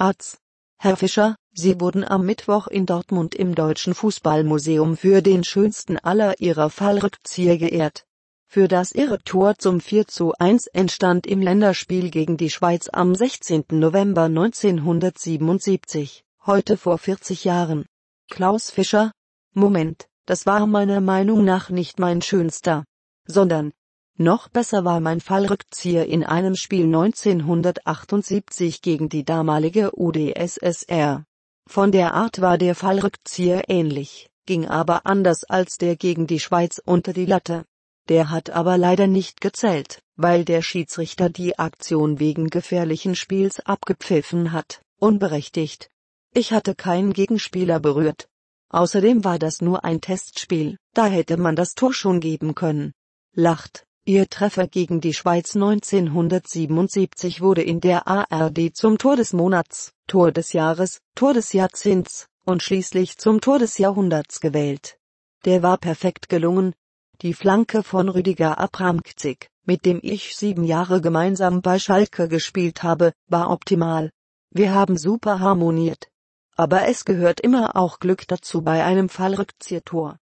Arz. Herr Fischer, Sie wurden am Mittwoch in Dortmund im Deutschen Fußballmuseum für den schönsten aller Ihrer Fallrückzieher geehrt. Für das irre Tor zum 4 zu 1 entstand im Länderspiel gegen die Schweiz am 16. November 1977, heute vor 40 Jahren. Klaus Fischer? Moment, das war meiner Meinung nach nicht mein schönster, sondern noch besser war mein Fallrückzieher in einem Spiel 1978 gegen die damalige UdSSR. Von der Art war der Fallrückzieher ähnlich, ging aber anders als der gegen die Schweiz unter die Latte. Der hat aber leider nicht gezählt, weil der Schiedsrichter die Aktion wegen gefährlichen Spiels abgepfiffen hat, unberechtigt. Ich hatte keinen Gegenspieler berührt. Außerdem war das nur ein Testspiel, da hätte man das Tor schon geben können. Lacht, Ihr Treffer gegen die Schweiz 1977 wurde in der ARD zum Tor des Monats, Tor des Jahres, Tor des Jahrzehnts und schließlich zum Tor des Jahrhunderts gewählt. Der war perfekt gelungen. Die Flanke von Rüdiger Abramczyk, mit dem ich sieben Jahre gemeinsam bei Schalke gespielt habe, war optimal. Wir haben super harmoniert. Aber es gehört immer auch Glück dazu bei einem fallrückzieher